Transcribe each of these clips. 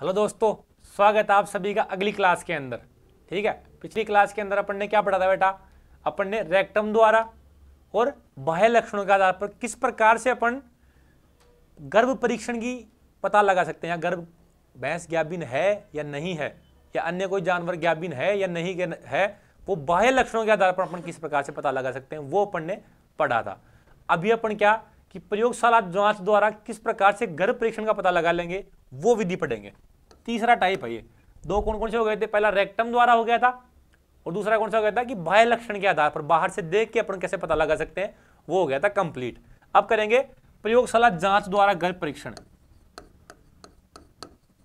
hello दोस्तों स्वागत है आप सभी का अगली क्लास के अंदर ठीक है पिछली क्लास के अंदर अपन ने क्या पढ़ा था बेटा अपन ने रेक्टम द्वारा और बाह्य लक्षणों के आधार पर किस प्रकार से अपन गर्भ परीक्षण की पता लगा सकते हैं या गर्भ भैंस ज्ञाबीन है या नहीं है या अन्य कोई जानवर ज्ञाबीन है या नहीं है वो बाह्य लक्षणों के आधार पर अपन किस प्रकार से पता लगा सकते हैं वो अपन ने पढ़ा था अभी अपन क्या कि प्रयोगशाला जांच द्वारा किस प्रकार से गर्भ परीक्षण का पता लगा लेंगे वो विधि पढ़ेंगे तीसरा टाइप है ये दो कौन कौन से हो गए थे पहला रेक्टम द्वारा हो गया था और दूसरा कौन सा हो गया था कि बाह्य लक्षण के आधार पर बाहर से देख के अपन कैसे पता लगा सकते हैं वो हो गया था कंप्लीट अब करेंगे प्रयोगशाला जांच द्वारा गर्भ परीक्षण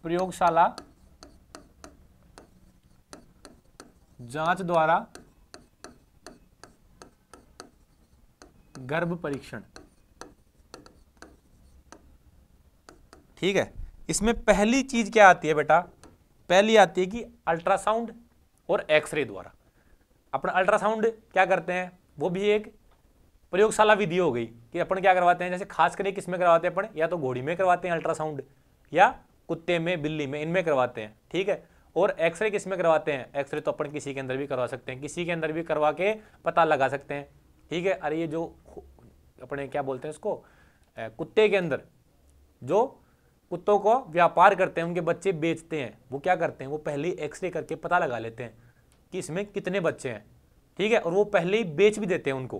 प्रयोगशाला जांच द्वारा गर्भ परीक्षण ठीक है इसमें पहली चीज़ क्या आती है बेटा पहली आती है कि अल्ट्रासाउंड और एक्सरे द्वारा अपना अल्ट्रासाउंड क्या करते हैं वो भी एक प्रयोगशाला विधि हो गई कि अपन क्या करवाते हैं जैसे खास करके किसमें करवाते हैं अपन या तो घोड़ी में करवाते हैं अल्ट्रासाउंड या कुत्ते में बिल्ली में इनमें करवाते हैं ठीक है और एक्सरे किसमें करवाते हैं एक्सरे तो अपन किसी के अंदर भी करवा सकते हैं किसी के अंदर भी करवा के पता लगा सकते हैं ठीक है अरे ये जो अपने क्या बोलते हैं इसको कुत्ते के अंदर जो कुत्तों को व्यापार करते हैं उनके बच्चे बेचते हैं वो क्या करते हैं वो पहले ही एक्सरे करके पता लगा लेते हैं कि इसमें कितने बच्चे हैं ठीक है और वो पहले ही बेच भी देते हैं उनको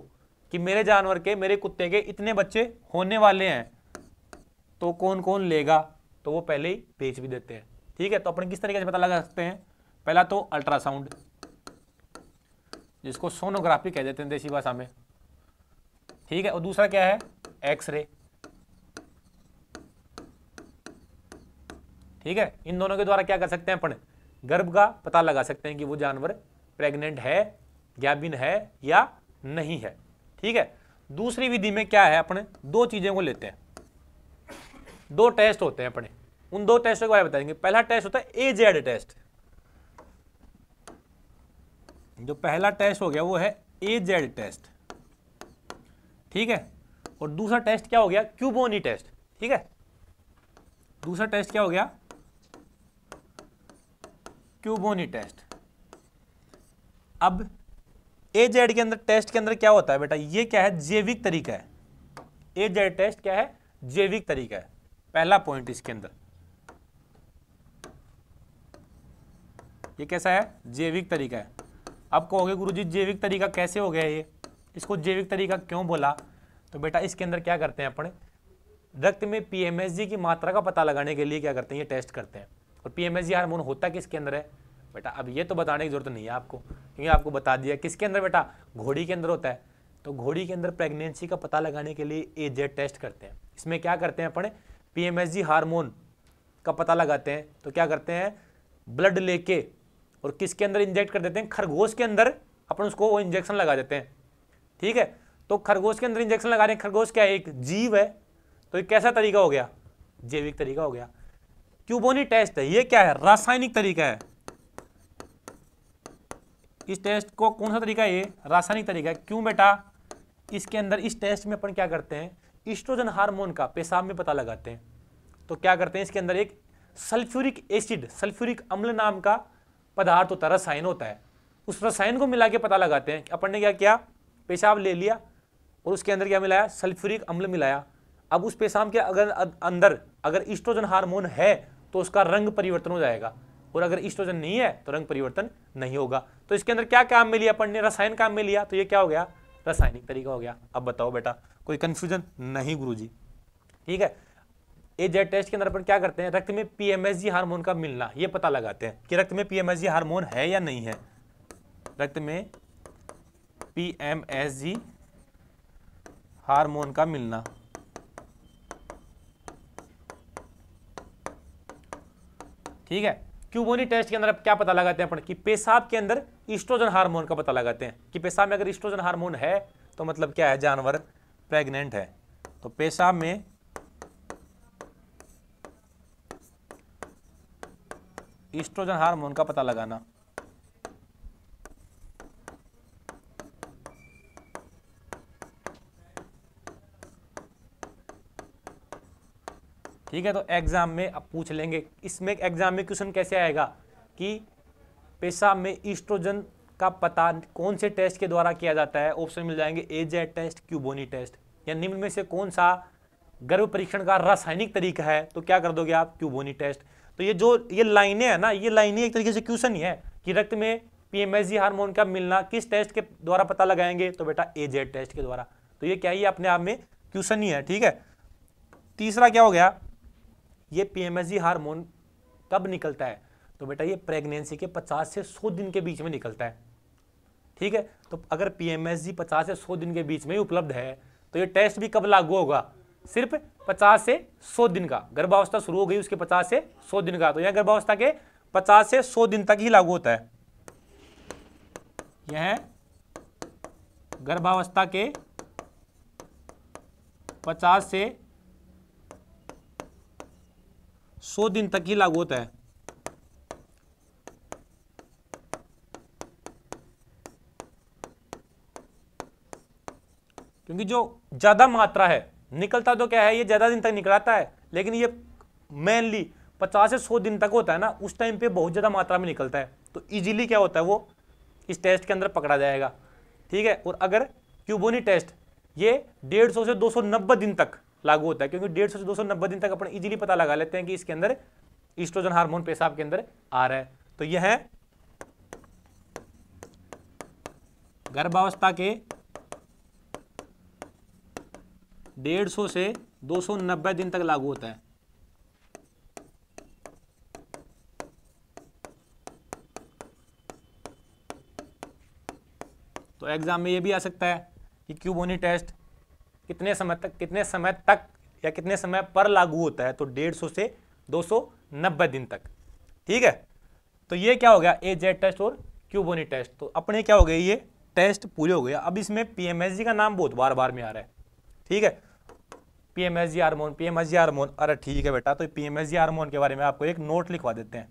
कि मेरे जानवर के मेरे कुत्ते के इतने बच्चे होने वाले हैं तो कौन कौन लेगा तो वो पहले ही बेच भी देते हैं ठीक है तो अपन किस तरीके से पता लगा सकते हैं पहला तो अल्ट्रासाउंड जिसको सोनोग्राफी कह देते हैं देसी भाषा में ठीक है और दूसरा क्या है एक्सरे ठीक है इन दोनों के द्वारा क्या कर सकते हैं अपन गर्भ का पता लगा सकते हैं कि वो जानवर प्रेग्नेंट है गैबिन है या नहीं है ठीक है दूसरी विधि में क्या है अपने दो चीज़ों को लेते हैं दो टेस्ट होते हैं अपने उन दो टेस्टों के बारे में बताएंगे पहला टेस्ट होता है ए जेड टेस्ट जो पहला टेस्ट हो गया वो है ए जेड टेस्ट ठीक है और दूसरा टेस्ट क्या हो गया क्यूबोनी टेस्ट ठीक है दूसरा टेस्ट क्या हो गया क्यूबोनी टेस्ट अब ए जेड के अंदर टेस्ट के अंदर क्या होता है बेटा ये क्या है जैविक तरीका है ए जेड टेस्ट क्या है जैविक तरीका है पहला पॉइंट इसके अंदर ये कैसा है जैविक तरीका है अब कहोगे गुरु जी जैविक तरीका कैसे हो गया ये इसको जैविक तरीका क्यों बोला तो बेटा इसके अंदर क्या करते हैं अपने रक्त में पीएमएसजी की मात्रा का पता लगाने के लिए क्या करते हैं ये टेस्ट करते हैं और P M S G hormone होता किसके अंदर है बेटा अब ये तो बताने की जरूरत नहीं है आपको क्योंकि आपको बता दिया किसके अंदर बेटा घोड़ी के अंदर होता है तो घोड़ी के अंदर प्रेगनेंसी का पता लगाने के लिए ए जेड टेस्ट करते हैं इसमें क्या करते हैं अपने पी हारमोन का पता लगाते हैं तो क्या करते हैं ब्लड लेके और किसके अंदर इंजेक्ट कर देते हैं खरगोश के अंदर अपन उसको वो इंजेक्शन लगा देते हैं ठीक है तो खरगोश के अंदर इंजेक्शन लगा रहे हैं खरगोश क्या है एक जीव है तो एक कैसा तरीका हो गया जैविक तरीका हो गया क्यूबोनी टेस्ट है ये क्या है रासायनिक तरीका है इस टेस्ट को कौन सा तरीका है ये रासायनिक तरीका है क्यों बेटा इसके अंदर इस टेस्ट में अपन क्या करते हैं इस्ट्रोजन हार्मोन का पेशाब में पता लगाते हैं तो क्या करते हैं इसके अंदर एक सल्फ्यूरिक एसिड सल्फ्यूरिक अम्ल नाम का पदार्थ होता है रसायन होता है उस रसायन को मिला के पता लगाते हैं अपन ने क्या किया पेशाब ले लिया और उसके अंदर क्या मिलाया सल्फ्यूरिक अम्ल मिलाया अब उस पेशाब के अगर अंदर अगर ईस्ट्रोजन हार्मोन है तो उसका रंग परिवर्तन हो जाएगा और अगर ईस्ट्रोजन नहीं है तो रंग परिवर्तन नहीं होगा तो इसके अंदर क्या काम में लिया पढ़ने रसायन काम में लिया तो ये क्या हो गया रासायनिक तरीका हो गया अब बताओ बेटा कोई कंफ्यूजन नहीं गुरु जी ठीक है ए जेड टेस्ट के अंदर अपन क्या करते हैं रक्त में पीएमएसजी हार्मोन का मिलना ये पता लगाते हैं कि रक्त में पीएमएसजी हार्मोन है या नहीं है रक्त में पीएमएसजी हार्मोन का मिलना ठीक है क्यूबोनी टेस्ट के अंदर आप क्या पता लगाते हैं अपन कि पेशाब के अंदर ईस्ट्रोजन हार्मोन का पता लगाते हैं कि पेशाब में अगर ईस्ट्रोजन हार्मोन है तो मतलब क्या है जानवर प्रेग्नेंट है तो पेशाब में ईस्ट्रोजन हार्मोन का पता लगाना ठीक है तो एग्जाम में अब पूछ लेंगे इसमें एग्जाम में क्वेश्चन कैसे आएगा कि पेशाब में ईस्ट्रोजन का पता कौन से टेस्ट के द्वारा किया जाता है ऑप्शन मिल जाएंगे एजेड टेस्ट क्यूबोनी टेस्ट या निम्न में से कौन सा गर्भ परीक्षण का रासायनिक तरीका है तो क्या कर दोगे आप क्यूबोनी टेस्ट तो ये जो ये लाइनें हैं ना ये लाइनें एक तरीके से क्वेश्चन ही है कि रक्त में पीएमएसजी हार्मोन का मिलना किस टेस्ट के द्वारा पता लगाएंगे तो बेटा एजेड टेस्ट के द्वारा तो ये क्या ही अपने आप में क्वेश्चन ही है ठीक है तीसरा क्या हो गया ये पीएमएसजी हार्मोन कब निकलता है तो बेटा ये प्रेगनेंसी के 50 से 100 दिन के बीच में निकलता है ठीक है तो अगर पीएमएसजी 50 से 100 दिन के बीच में उपलब्ध है तो ये टेस्ट भी कब लागू होगा सिर्फ 50 से 100 दिन का गर्भावस्था शुरू हो गई उसके 50 से 100 दिन का तो यह गर्भावस्था के 50 से 100 दिन तक ही लागू होता है यह गर्भावस्था के पचास से सौ दिन तक ही लागू होता है क्योंकि जो ज़्यादा मात्रा है निकलता तो क्या है ये ज़्यादा दिन तक निकलाता है लेकिन ये मेनली पचास से सौ दिन तक होता है ना उस टाइम पे बहुत ज़्यादा मात्रा में निकलता है तो इजीली क्या होता है वो इस टेस्ट के अंदर पकड़ा जाएगा ठीक है और अगर क्यूबोनी टेस्ट ये डेढ़ सौ से दो सौ नब्बे दिन तक लागू होता है क्योंकि डेढ़ सौ से दो सौ नब्बे दिन तक अपन इजीली पता लगा लेते हैं कि इसके अंदर ईस्ट्रोजन हार्मोन पेशाब के अंदर आ रहा है तो यह है गर्भावस्था के डेढ़ सौ से दो सौ नब्बे दिन तक लागू होता है तो एग्जाम में यह भी आ सकता है कि क्यूबोनी टेस्ट कितने समय तक कितने समय तक या कितने समय पर लागू होता है तो डेढ़ सौ से दो सौ नब्बे दिन तक ठीक है तो ये क्या हो गया ए जेड टेस्ट और क्यूबोनी टेस्ट तो अपने क्या हो गए ये टेस्ट पूरे हो गए अब इसमें जी का नाम बहुत बार बार में आ रहा है ठीक है P M S G M S G hormone अरे ठीक है बेटा तो P M S G hormone के बारे में आपको एक नोट लिखवा देते हैं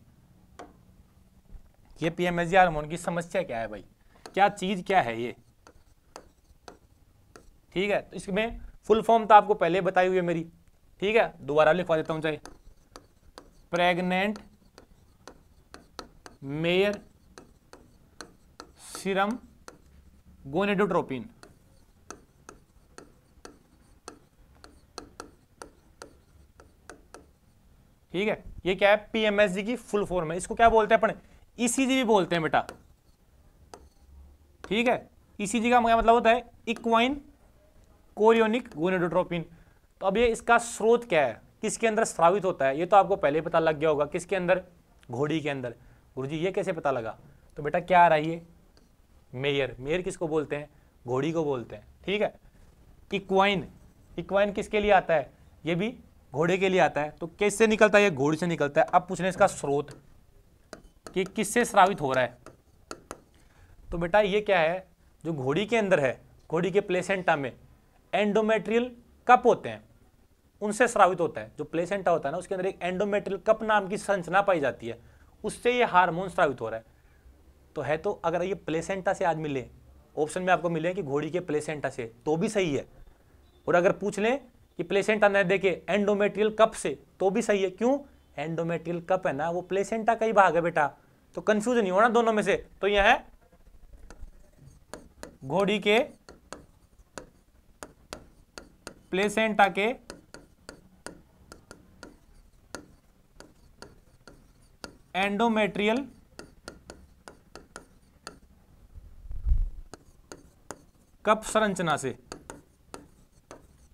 ये P M S G hormone की समस्या क्या है भाई क्या चीज क्या है ये ठीक है तो इसमें फुल फॉर्म तो आपको पहले बताई हुई है मेरी ठीक है दोबारा लिखवा देता हूं चाहे प्रेग्नेंट मेयर सीरम गोनेडोट्रोपिन ठीक है ये क्या है पीएमएसजी की फुल फॉर्म है इसको क्या बोलते हैं अपन ईसीजी e भी बोलते हैं बेटा ठीक है ईसीजी e का क्या मतलब होता है इक्वाइन कोरियोनिक गोनेडोट्रोपिन तो अब ये इसका स्रोत क्या है किसके अंदर स्रावित होता है ये तो आपको पहले पता लग गया होगा किसके अंदर घोड़ी के अंदर गुरु जी ये कैसे पता लगा तो बेटा क्या आ रहा है ये मेयर मेयर किसको बोलते हैं घोड़ी को बोलते हैं ठीक है इक्वाइन इक्वाइन किसके लिए आता है ये भी घोड़े के लिए आता है तो कैसे निकलता है ये घोड़ी से निकलता है अब पूछने इसका स्रोत कि किससे स्रावित हो रहा है तो बेटा ये क्या है जो घोड़ी के अंदर है घोड़ी के प्लेसेंटा में एंडोमेट्रियल कप होते हैं उनसे स्रावित होता है जो प्लेसेंटा होता है ना उसके अंदर एक एंडोमेट्रियल कप नाम की संरचना पाई जाती है उससे ये हार्मोन स्रावित हो रहा है तो है तो अगर ये प्लेसेंटा से आदमी ले ऑप्शन में आपको मिले कि घोड़ी के प्लेसेंटा से तो भी सही है और अगर पूछ लें कि प्लेसेंटा न देखे एंडोमेट्रियल कप से तो भी सही है क्यों एंडोमेट्रियल कप है ना वो प्लेसेंटा का ही भाग है बेटा तो कंफ्यूजन नहीं होना दोनों में से तो यह है घोड़ी के प्लेसेंटा के एंडोमेट्रियल कप संरचना से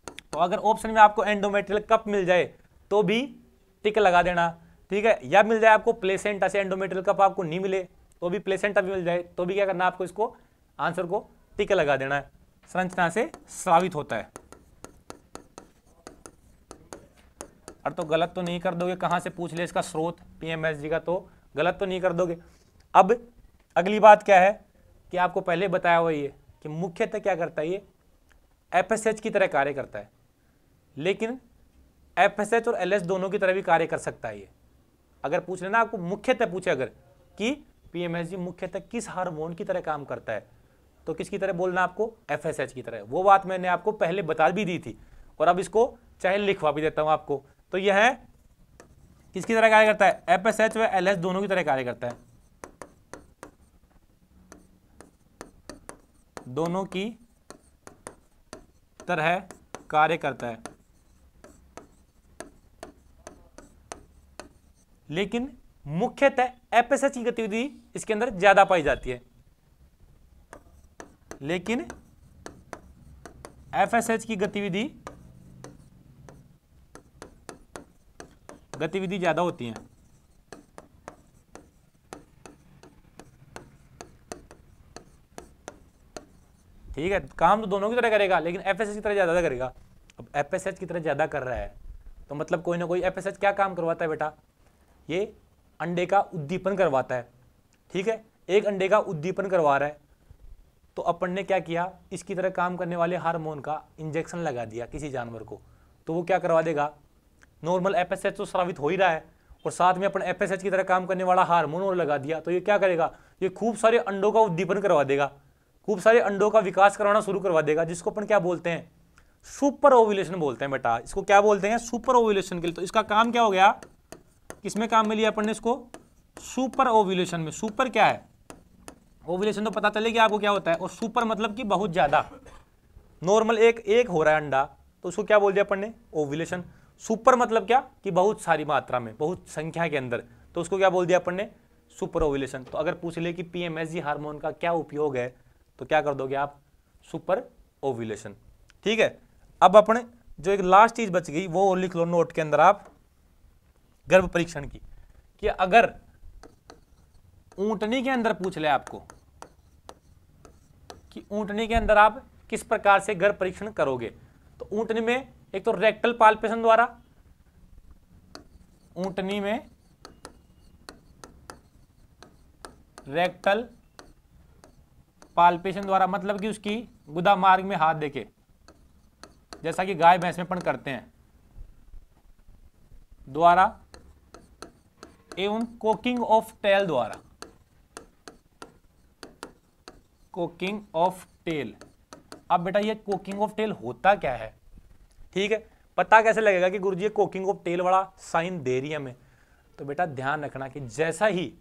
तो अगर ऑप्शन में आपको एंडोमेट्रियल कप मिल जाए तो भी टिक लगा देना ठीक है या मिल जाए आपको प्लेसेंटा से एंडोमेट्रियल कप आपको नहीं मिले तो भी प्लेसेंटा भी मिल जाए तो भी क्या करना आपको इसको आंसर को टिक लगा देना है संरचना से श्रावित होता है और तो गलत तो नहीं कर दोगे कहाँ से पूछ ले इसका स्रोत पीएमएसजी का तो गलत तो नहीं कर दोगे अब अगली बात क्या है कि आपको पहले बताया हुआ ये कि मुख्यतः क्या करता है ये एफ की तरह कार्य करता है लेकिन एफ और एल दोनों की तरह भी कार्य कर सकता है ये अगर पूछ लेना आपको मुख्यतः पूछे अगर कि पीएमएसजी मुख्यतः किस हार्मोन की तरह काम करता है तो किसकी तरह बोलना आपको एफ की तरह वो बात मैंने आपको पहले बता भी दी थी और अब इसको चाहे लिखवा भी देता हूँ आपको तो यह है किसकी तरह कार्य करता है एफ एस एच व एल एस दोनों की तरह कार्य करता है दोनों की तरह कार्य करता है लेकिन मुख्यतः एफएसएच की गतिविधि इसके अंदर ज्यादा पाई जाती है लेकिन एफएसएच की गतिविधि गतिविधि ज़्यादा होती है ठीक है काम तो दोनों की तरह करेगा लेकिन एफ की तरह ज़्यादा करेगा अब एफ की तरह ज़्यादा कर रहा है तो मतलब कोई ना कोई एफ क्या काम करवाता है बेटा ये अंडे का उद्दीपन करवाता है ठीक है एक अंडे का उद्दीपन करवा रहा है तो अपन ने क्या किया इसकी तरह काम करने वाले हार्मोन का इंजेक्शन लगा दिया किसी जानवर को तो वो क्या करवा देगा नॉर्मल एफ तो स्रावित हो ही रहा है और साथ में अपन एफ की तरह काम करने वाला हार्मोन और लगा दिया तो ये क्या करेगा ये खूब सारे अंडों का उद्दीपन करवा देगा खूब सारे अंडों का विकास करवाना शुरू करवा देगा जिसको अपन क्या बोलते हैं सुपर ओव्यूलेशन बोलते हैं बेटा इसको क्या बोलते हैं सुपर ओव्यूलेशन के लिए तो इसका काम क्या हो गया किसमें काम में लिया अपन ने इसको सुपर ओव्यूलेशन में सुपर क्या है ओव्यूलेशन तो पता चलेगा आपको क्या होता है और सुपर मतलब कि बहुत ज़्यादा नॉर्मल एक एक हो रहा है अंडा तो उसको क्या बोल दिया अपन ने ओव्यूलेशन सुपर मतलब क्या कि बहुत सारी मात्रा में बहुत संख्या के अंदर तो उसको क्या बोल दिया अपन ने सुपर ओविलेशन तो अगर पूछ ले कि पीएमएसजी हार्मोन का क्या उपयोग है तो क्या कर दोगे आप सुपर ओविलेशन ठीक है अब अपने जो एक लास्ट चीज बच गई वो लिख लो नोट के अंदर आप गर्भ परीक्षण की कि अगर ऊंटनी के अंदर पूछ ले आपको कि ऊंटनी के अंदर आप किस प्रकार से गर्भ परीक्षण करोगे तो ऊंटनी में एक तो रेक्टल पाल्पेशन द्वारा ऊटनी में रेक्टल पाल्पेशन द्वारा मतलब कि उसकी गुदा मार्ग में हाथ देके जैसा कि गाय भैंस में पण करते हैं द्वारा एवं कोकिंग ऑफ टेल द्वारा कोकिंग ऑफ टेल अब बेटा ये कोकिंग ऑफ टेल होता क्या है ठीक है पता कैसे लगेगा कि गुरु जी कोकिंग ऑफ टेल वाला साइन दे रही है हमें तो बेटा ध्यान रखना कि जैसा ही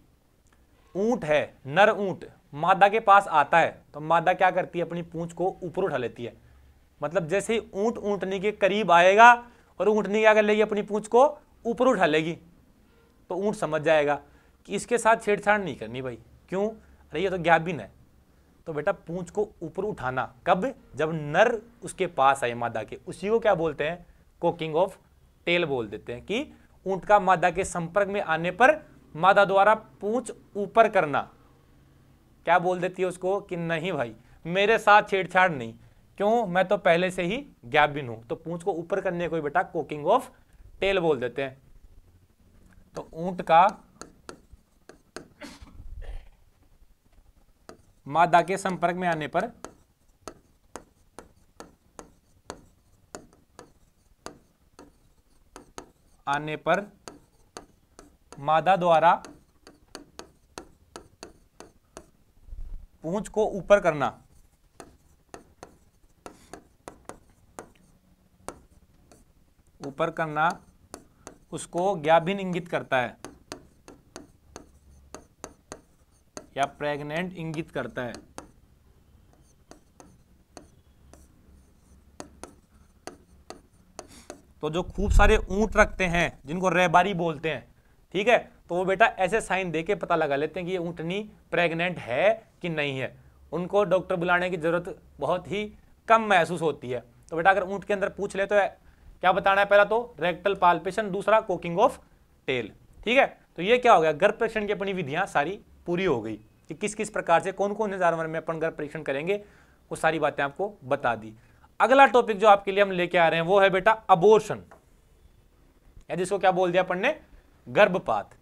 ऊंट है नर ऊंट मादा के पास आता है तो मादा क्या करती है अपनी पूंछ को ऊपर उठा लेती है मतलब जैसे ही ऊंट ऊंटनी के करीब आएगा और ऊंटनी क्या कर लेगी अपनी पूंछ को ऊपर उठा लेगी तो ऊंट समझ जाएगा कि इसके साथ छेड़छाड़ नहीं करनी भाई क्यों अरे ये तो ज्ञाबिन है तो बेटा पूंछ को ऊपर उठाना कब जब नर उसके पास आए मादा के उसी को क्या बोलते हैं कोकिंग ऑफ टेल बोल देते हैं कि ऊंट का मादा के संपर्क में आने पर मादा द्वारा पूंछ ऊपर करना क्या बोल देती है उसको कि नहीं भाई मेरे साथ छेड़छाड़ नहीं क्यों मैं तो पहले से ही गैबिन हूं तो पूंछ को ऊपर करने को बेटा कोकिंग ऑफ टेल बोल देते हैं तो ऊंट का मादा के संपर्क में आने पर आने पर मादा द्वारा पूंछ को ऊपर करना ऊपर करना उसको ज्ञाभिन इंगित करता है या प्रेग्नेंट इंगित करता है तो जो खूब सारे ऊंट रखते हैं जिनको रेबारी बोलते हैं ठीक है तो वो बेटा ऐसे साइन देके पता लगा लेते हैं कि ये ऊंटनी प्रेग्नेंट है कि नहीं है उनको डॉक्टर बुलाने की ज़रूरत बहुत ही कम महसूस होती है तो बेटा अगर ऊंट के अंदर पूछ ले तो क्या बताना है पहला तो रेक्टल पालपेशन दूसरा कोकिंग ऑफ टेल ठीक है तो ये क्या हो गया गर्भ परीक्षण की अपनी विधियां सारी पूरी हो गई कि किस किस प्रकार से कौन कौन से जानवर में अपन गर्भ परीक्षण करेंगे वो सारी बातें आपको बता दी अगला टॉपिक जो आपके लिए हम लेके आ रहे हैं वो है बेटा अबोर्शन या जिसको क्या बोल दिया अपन ने गर्भपात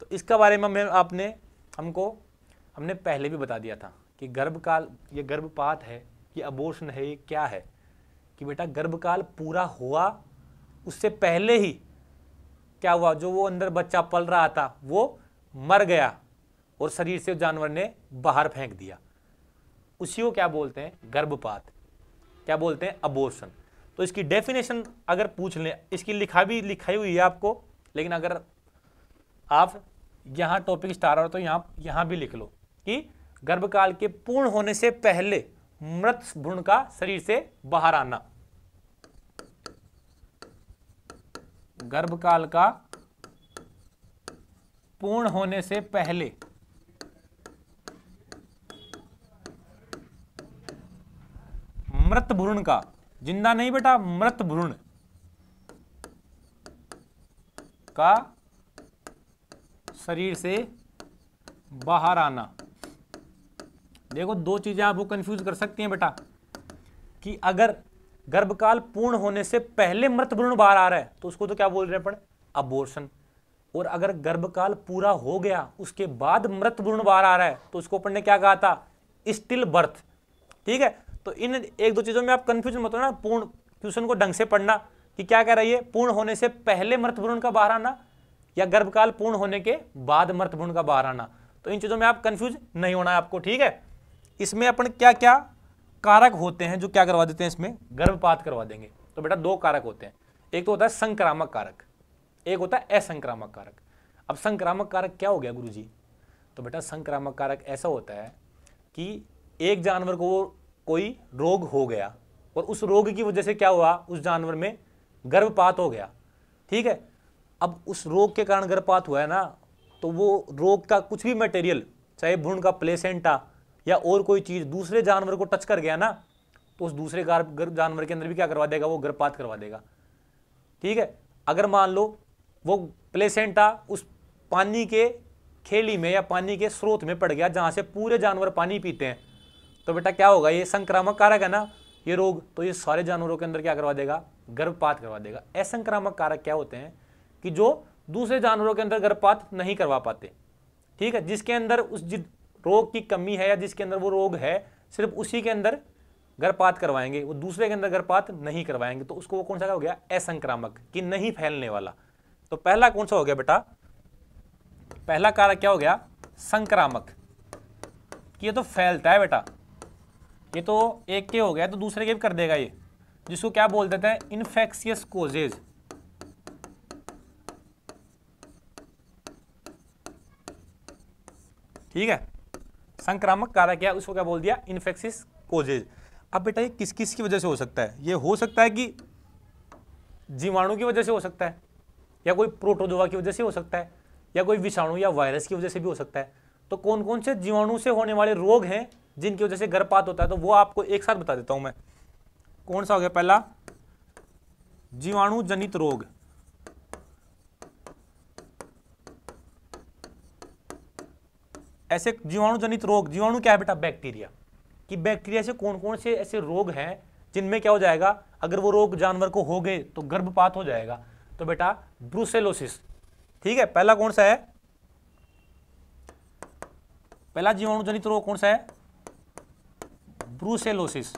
तो इसके बारे में हमें आपने हमको हमने पहले भी बता दिया था कि गर्भकाल ये गर्भपात है ये अबोर्शन है ये क्या है कि बेटा गर्भकाल पूरा हुआ उससे पहले ही क्या हुआ जो वो अंदर बच्चा पल रहा था वो मर गया और शरीर से जानवर ने बाहर फेंक दिया उसी को क्या बोलते हैं गर्भपात क्या बोलते हैं अबोर्सन तो इसकी डेफिनेशन अगर पूछ लें इसकी लिखा भी लिखाई हुई है आपको लेकिन अगर आप यहाँ टॉपिक स्टार हो तो यहाँ यहाँ भी लिख लो कि गर्भकाल के पूर्ण होने से पहले मृत भ्रूण का शरीर से बाहर आना गर्भकाल का पूर्ण होने से पहले मृत भ्रूण का जिंदा नहीं बेटा मृत भ्रूण का शरीर से बाहर आना देखो दो चीजें आपको कंफ्यूज कर सकती हैं बेटा कि अगर गर्भकाल पूर्ण होने से पहले मृत भ्रूण बाहर आ रहा है तो उसको तो क्या बोल रहे हैं अपन अबोर्शन और अगर गर्भकाल पूरा हो गया उसके बाद मृत भ्रूण बाहर आ रहा है तो उसको अपन ने क्या कहा था स्टिल बर्थ ठीक है तो इन एक दो चीज़ों में आप कंफ्यूजन मत होना पूर्ण क्वेश्चन को ढंग से पढ़ना कि क्या कह रही है पूर्ण होने से पहले मृत भ्रूण का बाहर आना या गर्भकाल पूर्ण होने के बाद मृत भ्रूण का बाहर आना तो इन चीज़ों में आप कन्फ्यूज नहीं होना आपको ठीक है इसमें अपन क्या क्या कारक होते हैं जो क्या करवा देते हैं इसमें गर्भपात करवा देंगे तो बेटा दो कारक होते हैं एक तो होता है संक्रामक कारक एक होता है असंक्रामक कारक अब संक्रामक कारक क्या हो गया गुरुजी तो बेटा संक्रामक कारक ऐसा होता है कि एक जानवर को वो कोई रोग हो गया और उस रोग की वजह से क्या हुआ उस जानवर में गर्भपात हो गया ठीक है अब उस रोग के कारण गर्भपात हुआ है ना तो वो रोग का कुछ भी मटेरियल चाहे भ्रूण का प्लेसेंटा या और कोई चीज़ दूसरे जानवर को टच कर गया ना तो उस दूसरे जानवर के अंदर भी क्या करवा देगा वो गर्भपात करवा देगा ठीक है अगर मान लो वो प्लेसेंटा उस पानी के खेली में या पानी के स्रोत में पड़ गया जहाँ से पूरे जानवर पानी पीते हैं तो बेटा क्या होगा ये संक्रामक कारक है ना ये रोग तो ये सारे जानवरों के अंदर क्या करवा देगा गर्भपात करवा देगा असंक्रामक कारक क्या होते हैं कि जो दूसरे जानवरों के अंदर गर्भपात नहीं करवा पाते ठीक है जिसके अंदर उस रोग की कमी है या जिसके अंदर वो रोग है सिर्फ उसी के अंदर गर्भपात करवाएंगे वो दूसरे के अंदर गर्भपात नहीं करवाएंगे तो उसको वो कौन सा हो गया असंक्रामक कि नहीं फैलने वाला तो पहला कौन सा हो गया बेटा पहला कारक क्या हो गया संक्रामक कि ये तो फैलता है बेटा ये तो एक के हो गया तो दूसरे के भी कर देगा ये जिसको क्या बोल देते हैं इनफेक्सियस कोजेज ठीक है संक्रामक कारक है उसको क्या बोल दिया इन्फेक्शियस कोजेज अब बेटा ये किस किस की वजह से हो सकता है ये हो सकता है कि जीवाणु की वजह से हो सकता है या कोई प्रोटोजोवा की वजह से हो सकता है या कोई विषाणु या वायरस की वजह से भी हो सकता है तो कौन कौन से जीवाणु से होने वाले रोग हैं जिनकी वजह से गर्भपात होता है तो वो आपको एक साथ बता देता हूं मैं कौन सा हो गया पहला जीवाणु जनित रोग ऐसे जीवाणु जनित रोग जीवाणु क्या है बेटा बैक्टीरिया कि बैक्टीरिया से कौन कौन से ऐसे रोग हैं जिनमें क्या हो जाएगा अगर वो रोग जानवर को हो गए तो गर्भपात हो जाएगा तो बेटा ब्रूसेलोसिस ठीक है पहला कौन सा है पहला जीवाणु जनित रोग कौन सा है ब्रूसेलोसिस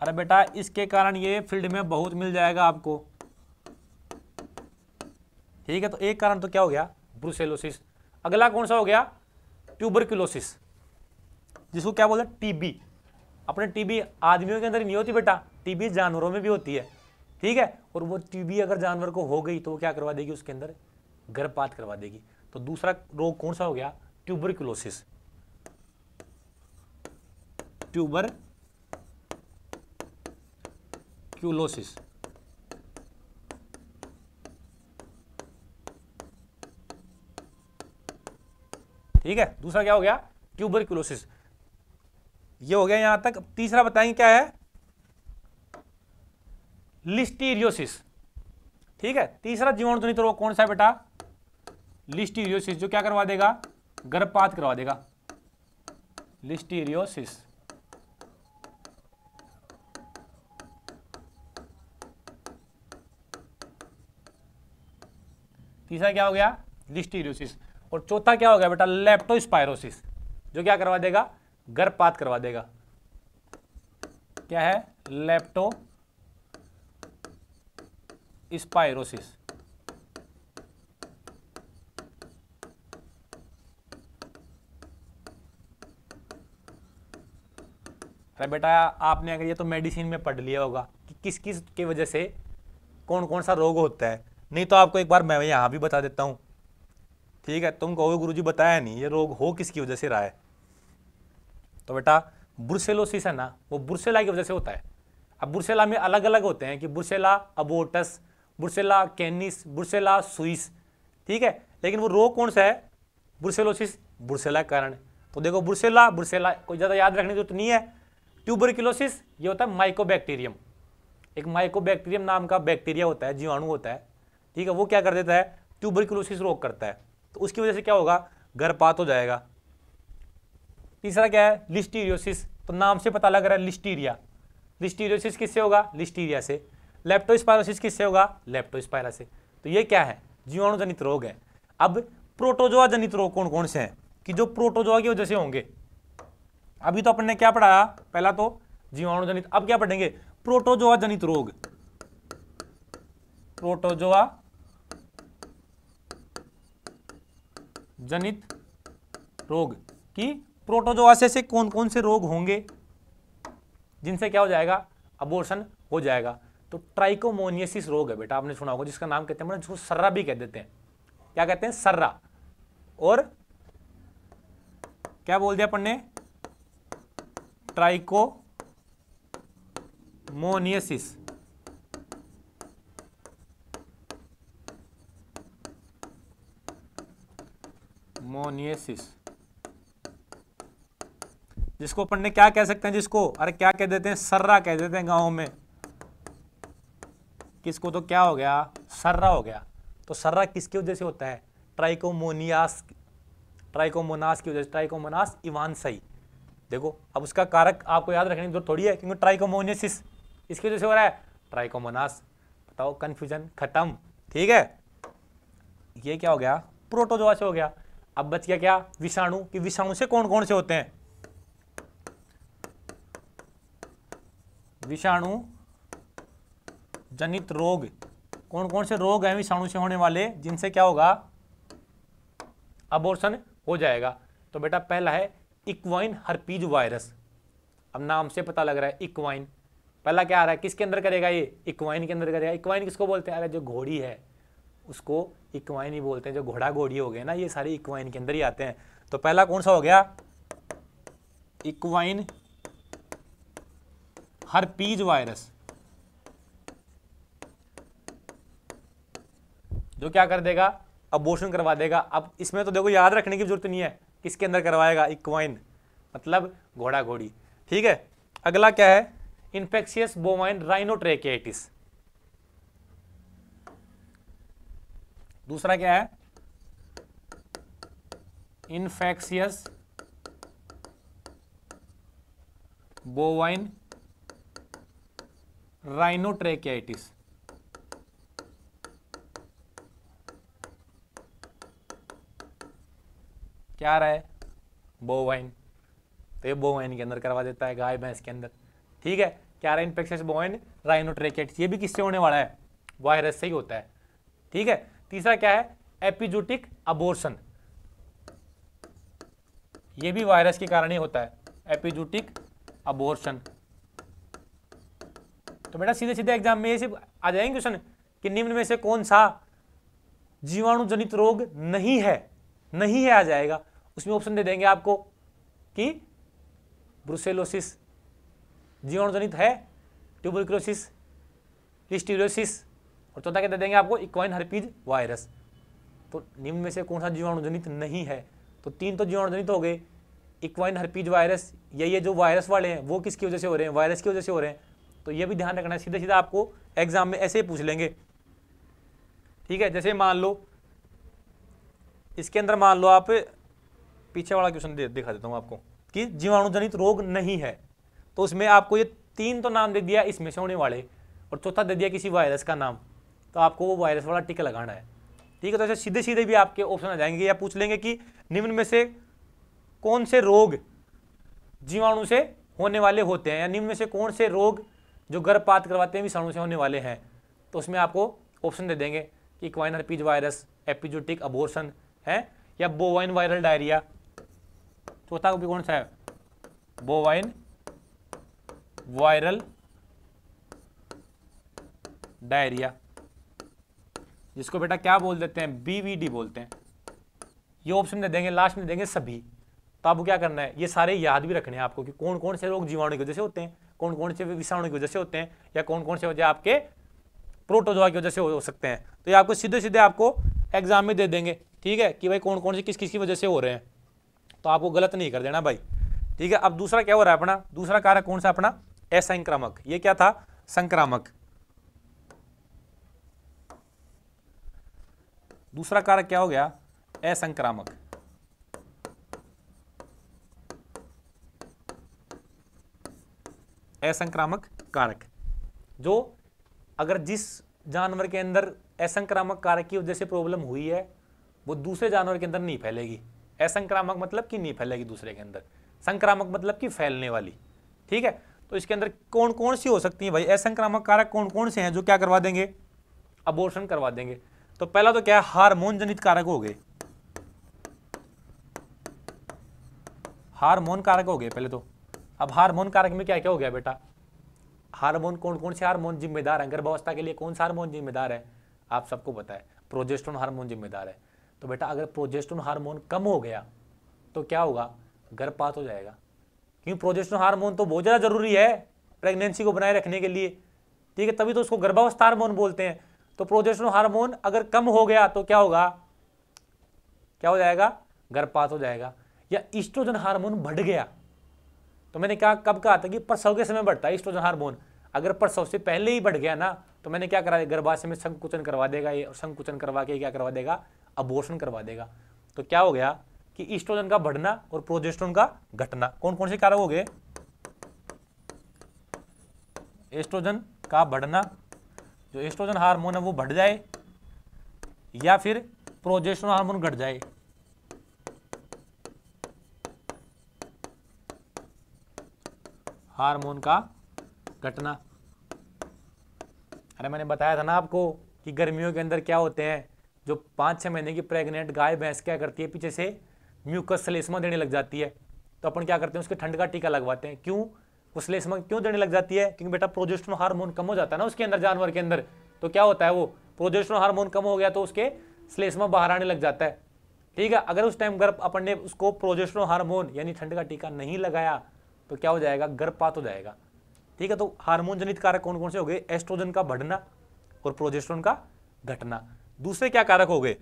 अरे बेटा इसके कारण ये फील्ड में बहुत मिल जाएगा आपको ठीक है तो एक कारण तो क्या हो गया ब्रूसेलोसिस अगला कौन सा हो गया ट्यूबरक्यूलोसिस जिसको क्या बोलते हैं टीबी अपने टीबी आदमियों के अंदर नहीं होती बेटा टीबी जानवरों में भी होती है ठीक है और वो टीबी अगर जानवर को हो गई तो वो क्या करवा देगी उसके अंदर गर्भपात करवा देगी तो दूसरा रोग कौन सा हो गया ट्यूबरक्यूलोसिस ट्यूबर क्यूलोसिस ठीक है दूसरा क्या हो गया क्यूलोसिस ये हो गया यहां तक तीसरा बताएंगे क्या है लिस्टीरियोसिस ठीक है तीसरा जनित रोग कौन सा है बेटा लिस्टीरियोसिस जो क्या करवा देगा गर्भपात करवा देगा लिस्टीरियोसिस तीसरा क्या हो गया लिस्टीरियोसिस और चौथा क्या हो गया बेटा लेप्टोस्पायरोसिस जो क्या करवा देगा गर्भपात करवा देगा क्या है लेप्टो स्पायरोसिस अरे बेटा आपने अगर ये तो मेडिसिन में पढ़ लिया होगा कि किस किस की वजह से कौन कौन सा रोग होता है नहीं तो आपको एक बार मैं यहाँ भी बता देता हूँ ठीक है तुम कहोगे गुरु जी बताया नहीं ये रोग हो किसकी वजह से रहा है तो बेटा ब्रुसेलोसिस है ना वो ब्रुसेला की वजह से होता है अब ब्रुसेला में अलग अलग होते हैं कि Brucella abortus Brucella canis Brucella suis ठीक है लेकिन वो रोग कौन सा है ब्रुसेलोसिस ब्रुसेला कारण तो देखो ब्रुसेला ब्रुसेला कोई ज़्यादा याद रखने की जरूरत तो नहीं है ट्यूबरकिलोसिस ये होता है माइकोबैक्टीरियम एक माइकोबैक्टीरियम नाम का बैक्टीरिया होता है जीवाणु होता है ठीक है वो क्या कर देता है ट्यूबरकुलोसिस रोग करता है तो उसकी वजह से क्या होगा गर्भपात हो जाएगा तीसरा क्या है लिस्टीरियोसिस तो नाम से पता लग रहा है लिस्टीरिया लिस्टीरियोसिस किससे होगा लिस्टीरिया से लेप्टोस्पायरोसिस किससे होगा लेप्टोस्पायरा से तो ये क्या है जीवाणुजनित रोग है अब प्रोटोजोआ जनित रोग कौन कौन से हैं कि जो प्रोटोजोआ की वजह से होंगे अभी तो अपन ने क्या पढ़ाया पहला तो जीवाणुजनित अब क्या पढ़ेंगे प्रोटोजोआ जनित रोग प्रोटोजोआ जनित रोग कि प्रोटोजोआ से कौन कौन से रोग होंगे जिनसे क्या हो जाएगा अबोर्शन हो जाएगा तो ट्राइकोमोनियसिस रोग है बेटा आपने सुना होगा जिसका नाम कहते हैं मतलब जिसको सर्रा भी कह देते हैं क्या कहते हैं सर्रा और क्या बोल दिया अपन ने ट्राइकोमोनियसिस मोनियसिस जिसको अपन ने क्या कह सकते हैं जिसको अरे क्या कह देते हैं सर्रा कह देते हैं गांव में किसको तो क्या हो गया सर्रा हो गया तो सर्रा किसकी वजह से होता है ट्राइकोमोनियास ट्राइकोमोनास की वजह से ट्राइकोमोनास इवानसई देखो अब उसका कारक आपको याद रखने की जरूरत थोड़ी है क्योंकि ट्राइकोमोनियसिस इसकी वजह से हो रहा है ट्राइकोमोनास बताओ कन्फ्यूजन खत्म ठीक है ये क्या हो गया प्रोटोजोआ से हो गया अब बच गया क्या विषाणु कि विषाणु से कौन कौन से होते हैं विषाणु जनित रोग कौन कौन से रोग हैं विषाणु से होने वाले जिनसे क्या होगा अबोर्सन हो जाएगा तो बेटा पहला है इक्वाइन हरपीज वायरस अब नाम से पता लग रहा है इक्वाइन पहला क्या आ रहा है किसके अंदर करेगा ये इक्वाइन के अंदर करेगा इक्वाइन किसको बोलते हैं अरे जो घोड़ी है उसको इक्वाइन ही बोलते हैं जो घोड़ा घोड़ी हो गए ना ये सारे इक्वाइन के अंदर ही आते हैं तो पहला कौन सा हो गया इक्वाइन हर पीज वायरस जो क्या कर देगा अबोर्शन करवा देगा अब इसमें तो देखो याद रखने की जरूरत नहीं है किसके अंदर करवाएगा इक्वाइन मतलब घोड़ा घोड़ी ठीक है अगला क्या है इन्फेक्शियस बोवाइन राइनोट्रेकेटिस दूसरा क्या है इनफेक्सियस बोवाइन राइनोट्रेकियाटिस क्या रहा है बोवाइन तो ये बोवाइन के अंदर करवा देता है गाय भैंस के अंदर ठीक है क्या रहा है इन्फेक्शन बोवाइन राइनोट्रेकियाटिस ये भी किससे होने वाला है वायरस से ही होता है ठीक है तीसरा क्या है एपिजूटिक अबोर्शन ये भी वायरस के कारण ही होता है एपिजूटिक अबोर्शन तो बेटा सीधे सीधे एग्जाम में ये सिर्फ आ जाएंगे क्वेश्चन कि निम्न में से कौन सा जीवाणु जनित रोग नहीं है नहीं है आ जाएगा उसमें ऑप्शन दे देंगे आपको कि ब्रुसेलोसिस जीवाणुजनित है ट्यूबरक्लोसिस लिस्टीरोसिस और चौथा क्या दे देंगे आपको इक्वाइन हरपीज वायरस तो निम्न में से कौन सा जीवाणुजनित नहीं है तो तीन तो जीवाणु जनित हो गए इक्वाइन हरपीज वायरस या ये जो वायरस वाले हैं वो किसकी वजह से हो रहे हैं वायरस की वजह से हो रहे हैं तो ये भी ध्यान रखना है सीधे सीधा आपको एग्जाम में ऐसे ही पूछ लेंगे ठीक है जैसे मान लो इसके अंदर मान लो आप पीछे वाला क्वेश्चन दे, दिखा देता हूँ आपको कि जीवाणुजनित रोग नहीं है तो उसमें आपको ये तीन तो नाम दे दिया इसमें से होने वाले और चौथा दे दिया किसी वायरस का नाम तो आपको वो वायरस वाला टीका लगाना है ठीक है तो ऐसे सीधे सीधे भी आपके ऑप्शन आ जाएंगे या पूछ लेंगे कि निम्न में से कौन से रोग जीवाणु से होने वाले होते हैं या निम्न में से कौन से रोग जो गर्भपात करवाते हैं विषाणु से होने वाले हैं तो उसमें आपको ऑप्शन दे देंगे कि equine herpes virus epizootic abortion है या बोवाइन वायरल डायरिया चौथा भी कौन सा है बोवाइन वायरल डायरिया जिसको बेटा क्या बोल देते हैं बीवीडी बोलते हैं ये ऑप्शन दे देंगे लास्ट में देंगे सभी तो आपको क्या करना है ये सारे याद भी रखने हैं आपको कि कौन कौन से रोग जीवाणु की वजह से होते हैं कौन कौन से विषाणु की वजह से होते हैं या कौन कौन से वजह आपके प्रोटोजोआ की वजह से हो सकते हैं तो ये आपको सीधे सीधे आपको एग्जाम में दे देंगे ठीक है कि भाई कौन कौन से किस किस की वजह से हो रहे हैं तो आपको गलत नहीं कर देना भाई ठीक है अब दूसरा क्या हो रहा है अपना दूसरा कारक कौन सा अपना असंक्रामक ये क्या था संक्रामक दूसरा कारक क्या हो गया असंक्रामक असंक्रामक कारक जो अगर जिस जानवर के अंदर असंक्रामक कारक की वजह से प्रॉब्लम हुई है वो दूसरे जानवर के अंदर नहीं फैलेगी असंक्रामक मतलब कि नहीं फैलेगी दूसरे के अंदर संक्रामक मतलब कि फैलने वाली ठीक है तो इसके अंदर कौन कौन सी हो सकती है भाई असंक्रामक कारक कौन कौन से हैं जो क्या करवा देंगे अबोर्शन करवा देंगे तो पहला तो क्या है हारमोन जनित कारक हो गए हारमोन कारक हो गए पहले तो अब हारमोन कारक में क्या क्या हो गया बेटा हारमोन कौन कौन से हारमोन जिम्मेदार है गर्भावस्था के लिए कौन सा हारमोन जिम्मेदार है आप सबको पता है प्रोजेस्ट्रोन हारमोन जिम्मेदार है तो बेटा अगर प्रोजेस्ट्रोन हारमोन कम हो गया तो क्या होगा गर्भपात हो जाएगा क्योंकि प्रोजेस्ट्रोन हारमोन तो बहुत ज़्यादा जरूरी है प्रेगनेंसी को बनाए रखने के लिए ठीक है तभी तो उसको गर्भावस्था हारमोन बोलते हैं तो प्रोजेस्ट्रोन हार्मोन अगर कम हो गया तो क्या होगा क्या हो जाएगा गर्भपात हो जाएगा या इस्ट्रोजन हार्मोन बढ़ गया तो मैंने कहा कब कहा था कि प्रसव के समय बढ़ता है ईस्ट्रोजन हार्मोन अगर प्रसव से पहले ही बढ़ गया ना तो मैंने क्या करा गर्भाशय में संकुचन करवा देगा ये संकुचन करवा के क्या करवा देगा अबोर्शन करवा देगा तो क्या हो गया कि ईस्ट्रोजन का बढ़ना और प्रोजेस्ट्रोन का घटना कौन कौन से कारक हो गए एस्ट्रोजन का बढ़ना जो एस्ट्रोजन हार्मोन है वो बढ़ जाए या फिर प्रोजेस्ट्रोन हार्मोन घट जाए हार्मोन का घटना अरे मैंने बताया था ना आपको कि गर्मियों के अंदर क्या होते हैं जो पांच छह महीने की प्रेग्नेंट गाय भैंस क्या करती है पीछे से म्यूकस सलेस्मा देने लग जाती है तो अपन क्या करते हैं उसके ठंड का टीका लगवाते हैं क्यों उसले श्लेष्मा क्यों देने लग जाती है क्योंकि बेटा प्रोजेस्ट्रोन हार्मोन कम हो जाता है ना उसके अंदर जानवर के अंदर तो क्या होता है वो प्रोजेस्ट्रोन हार्मोन कम हो गया तो उसके श्लेष्मा बाहर आने लग जाता है ठीक है अगर उस टाइम गर्भ अपन ने उसको प्रोजेस्ट्रोन हार्मोन यानी ठंड का टीका नहीं लगाया तो क्या हो जाएगा गर्भपात हो जाएगा ठीक है तो हार्मोन जनित कारक कौन कौन से हो गए एस्ट्रोजन का बढ़ना और प्रोजेस्ट्रोन का घटना दूसरे क्या कारक हो गए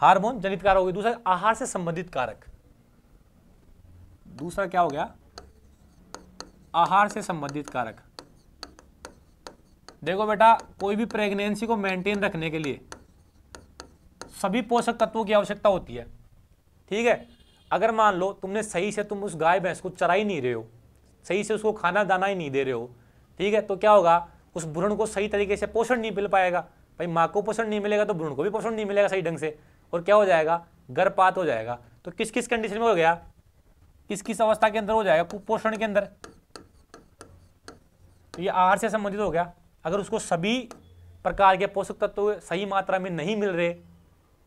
हार्मोन जनित कारक हो गए दूसरा आहार से संबंधित कारक दूसरा क्या हो गया आहार से संबंधित कारक देखो बेटा कोई भी प्रेगनेंसी को मेंटेन रखने के लिए सभी पोषक तत्वों की आवश्यकता होती है ठीक है अगर मान लो तुमने सही से तुम उस गाय भैंस को चरा ही नहीं रहे हो सही से उसको खाना दाना ही नहीं दे रहे हो ठीक है तो क्या होगा उस भ्रूण को सही तरीके से पोषण नहीं मिल पाएगा भाई माँ को पोषण नहीं मिलेगा तो भ्रूण को भी पोषण नहीं मिलेगा सही ढंग से और क्या हो जाएगा गर्भपात हो जाएगा तो किस किस कंडीशन में हो गया किस किस अवस्था के अंदर हो जाएगा कुपोषण के अंदर तो ये आहार से संबंधित हो गया अगर उसको सभी प्रकार के पोषक तत्व सही मात्रा में नहीं मिल रहे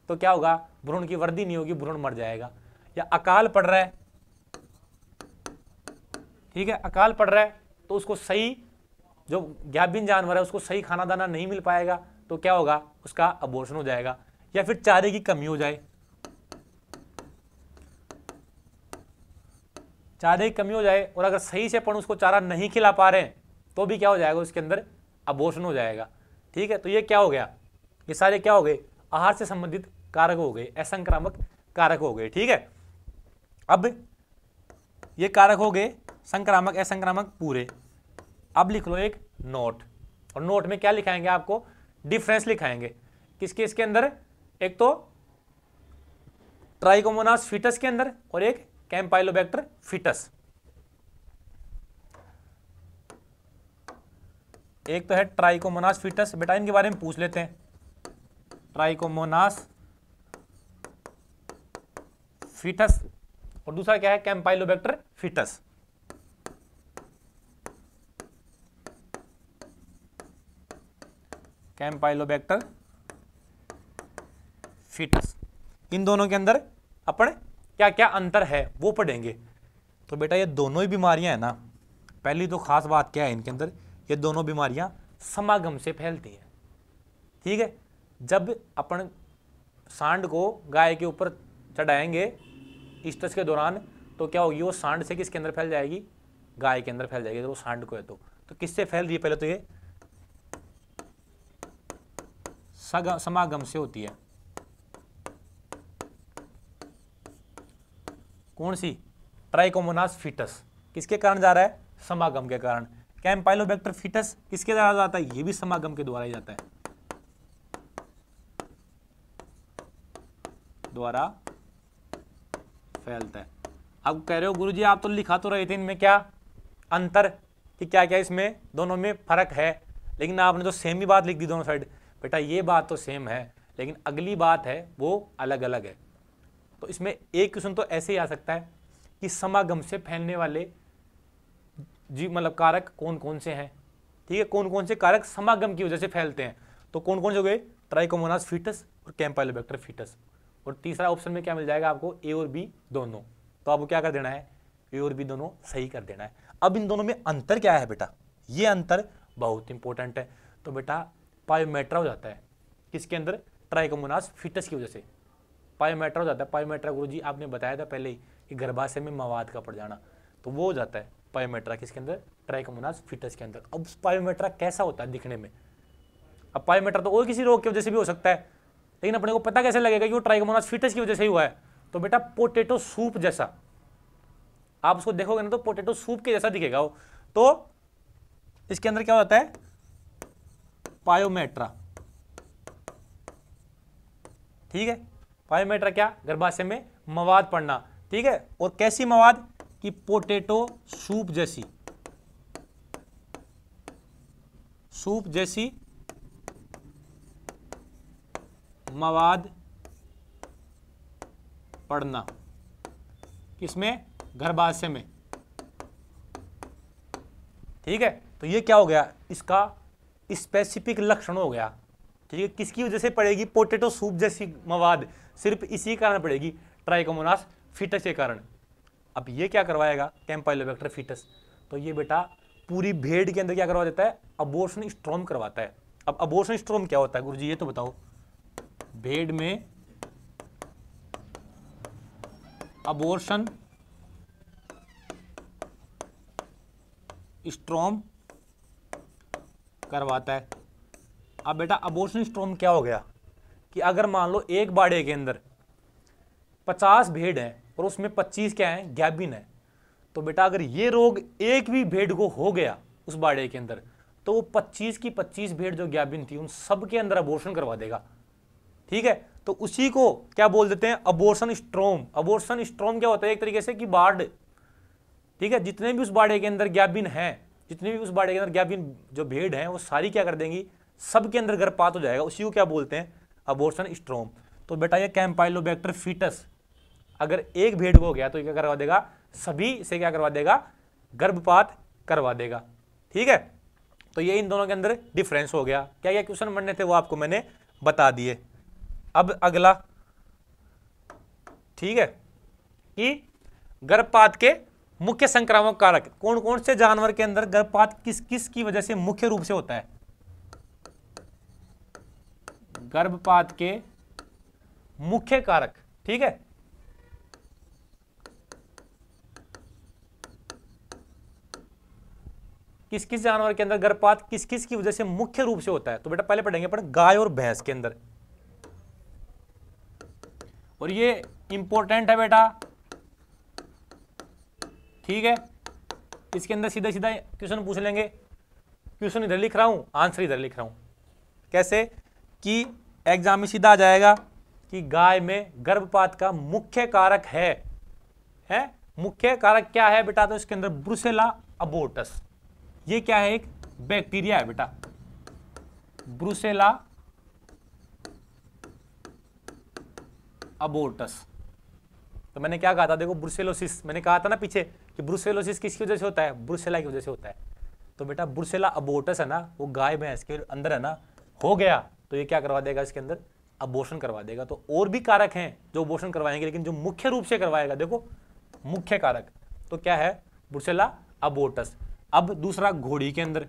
तो क्या होगा भ्रूण की वृद्धि नहीं होगी भ्रूण मर जाएगा या अकाल पड़ रहा है ठीक है अकाल पड़ रहा है तो उसको सही जो ज्ञापिन जानवर है उसको सही खाना दाना नहीं मिल पाएगा तो क्या होगा उसका अबोर्शन हो जाएगा या फिर चारे की कमी हो जाए चारे की कमी हो जाए और अगर सही से अपन उसको चारा नहीं खिला पा रहे तो भी क्या हो जाएगा उसके अंदर अबोषण हो जाएगा ठीक है तो ये क्या हो गया ये सारे क्या हो गए आहार से संबंधित कारक हो गए असंक्रामक कारक हो गए ठीक है अब ये कारक हो गए संक्रामक असंक्रामक पूरे अब लिख लो एक नोट और नोट में क्या लिखाएंगे आपको डिफरेंस लिखाएंगे किसके इसके अंदर एक तो ट्राइकोमोनास फिटस के अंदर और एक कैंपाइलोबैक्टर फिटस एक तो है ट्राइकोमोनास फिटस बेटा इनके बारे में पूछ लेते हैं ट्राइकोमोनास फिटस और दूसरा क्या है कैंपाइलोबैक्टर फिटस कैंपाइलोबैक्टर फिटस इन दोनों के अंदर अपन क्या क्या अंतर है वो पढ़ेंगे तो बेटा ये दोनों ही बीमारियां हैं ना पहली तो खास बात क्या है इनके अंदर ये दोनों बीमारियां समागम से फैलती हैं ठीक है जब अपन सांड को गाय के ऊपर चढ़ाएंगे इस्टस के दौरान तो क्या होगी वो सांड से किसके अंदर फैल जाएगी गाय के अंदर फैल जाएगी तो वो सांड को है तो तो किससे फैल रही है पहले तो ये समागम से होती है कौन सी ट्राइकोमोनास फिटस किसके कारण जा रहा है समागम के कारण कैम्पाइलोबैक्टर फिटस किसके द्वारा जाता है यह भी समागम के द्वारा ही जाता है द्वारा फैलता है अब कह रहे हो गुरुजी आप तो लिखा तो रहे थे इनमें क्या अंतर कि क्या क्या इसमें दोनों में फर्क है लेकिन आपने तो सेम ही बात लिख दी दोनों साइड बेटा ये बात तो सेम है लेकिन अगली बात है वो अलग अलग है तो इसमें एक क्वेश्चन तो ऐसे ही आ सकता है कि समागम से फैलने वाले जी मतलब कारक कौन कौन से हैं ठीक है कौन कौन से कारक समागम की वजह से फैलते हैं तो कौन कौन से हो गए ट्राइकोमोनास फीटस और कैंपाइलोबैक्टर फीटस और तीसरा ऑप्शन में क्या मिल जाएगा आपको ए और बी दोनों तो आपको क्या कर देना है ए और बी दोनों सही कर देना है अब इन दोनों में अंतर क्या है बेटा ये अंतर बहुत इंपॉर्टेंट है तो बेटा पायोमेट्रा हो जाता है किसके अंदर ट्राइकोमोनास फिटस की वजह से पायोमेट्रा हो जाता है पायोमेट्रा गुरु जी आपने बताया था पहले ही कि गर्भाशय में मवाद का पड़ जाना तो वो हो जाता है पायोमेट्रा किसके अंदर ट्राइकोमोनास फिटस के अंदर अब पायोमेट्रा कैसा होता है दिखने में अब पायोमेट्रा तो और किसी रोग की वजह से भी हो सकता है लेकिन अपने को पता कैसे लगेगा कि वो ट्राइकोमोनास फिटस की वजह से ही हुआ है तो बेटा पोटेटो सूप जैसा आप उसको देखोगे ना तो पोटेटो सूप के जैसा दिखेगा वो तो इसके अंदर क्या हो जाता है पायोमेट्रा ठीक है बायोमेटा क्या गर्भाशय में मवाद पड़ना ठीक है और कैसी मवाद कि पोटेटो सूप जैसी सूप जैसी मवाद पड़ना किसमें गर्भाशय में ठीक है तो ये क्या हो गया इसका स्पेसिफिक लक्षण हो गया ठीक है किसकी वजह से पड़ेगी पोटेटो सूप जैसी मवाद सिर्फ इसी कारण बढ़ेगी ट्राइकोमोनास फिटस के कारण अब ये क्या करवाएगा कैम्पाइलोबैक्टर फिटस तो ये बेटा पूरी भेड़ के अंदर क्या करवा देता है अबोर्सन स्ट्रोम करवाता है अब अबोर्सन स्ट्रोम क्या होता है जी ये तो बताओ भेड़ में अबोर्सन स्ट्रोम करवाता है अब बेटा अबोर्सन स्ट्रोम क्या हो गया कि अगर मान लो एक बाड़े के अंदर पचास भेड़ हैं और उसमें पच्चीस क्या हैं गैबिन है तो बेटा अगर ये रोग एक भी भेड़ को हो गया उस बाड़े के अंदर तो वो पच्चीस की पच्चीस भेड़ जो गैबिन थी उन सब के अंदर अबोर्शन करवा देगा ठीक है तो उसी को क्या बोल देते हैं अबोर्शन स्ट्रोम अबोर्शन स्ट्रोम क्या होता है एक तरीके से कि बाढ़ ठीक है जितने भी उस बाड़े के अंदर गैबिन हैं जितने भी उस बाड़े के अंदर गैबिन जो भेड़ हैं वो सारी क्या कर देंगी सब के अंदर गर्भपात हो जाएगा उसी को क्या बोलते हैं अबोर्सन स्ट्रोम तो बेटा ये कैम्पाइलोबैक्टर फीटस अगर एक भेड़ को हो गया तो क्या करवा देगा सभी से क्या करवा देगा गर्भपात करवा देगा ठीक है तो ये इन दोनों के अंदर डिफरेंस हो गया क्या क्या क्वेश्चन बनने थे वो आपको मैंने बता दिए अब अगला ठीक है कि गर्भपात के मुख्य संक्रामक कारक कौन कौन से जानवर के अंदर गर्भपात किस किस की वजह से मुख्य रूप से होता है गर्भपात के मुख्य कारक ठीक है किस किस जानवर के अंदर गर्भपात किस किस की वजह से मुख्य रूप से होता है तो बेटा पहले पढ़ेंगे अपन गाय और भैंस के अंदर और ये इंपॉर्टेंट है बेटा ठीक है इसके अंदर सीधा सीधा क्वेश्चन पूछ लेंगे क्वेश्चन इधर लिख रहा हूं आंसर इधर लिख रहा हूं कैसे कि एग्जाम में सीधा आ जाएगा कि गाय में गर्भपात का मुख्य कारक है है मुख्य कारक क्या है बेटा तो इसके अंदर ब्रुसेला अबोटस ये क्या है एक बैक्टीरिया है बेटा ब्रुसेला अबोटस तो मैंने क्या कहा था देखो ब्रुसेलोसिस मैंने कहा था ना पीछे कि ब्रुसेलोसिस किसकी वजह से होता है ब्रुसेला की वजह से होता है तो बेटा ब्रुसेला अबोटस है ना वो गाय भैंस के अंदर है ना हो गया तो ये क्या करवा देगा इसके अंदर अबोषण करवा देगा तो और भी कारक हैं जो अबोषण करवाएंगे लेकिन जो मुख्य रूप से करवाएगा देखो मुख्य कारक तो क्या है ब्रुसेला अबोटस अब दूसरा घोड़ी के अंदर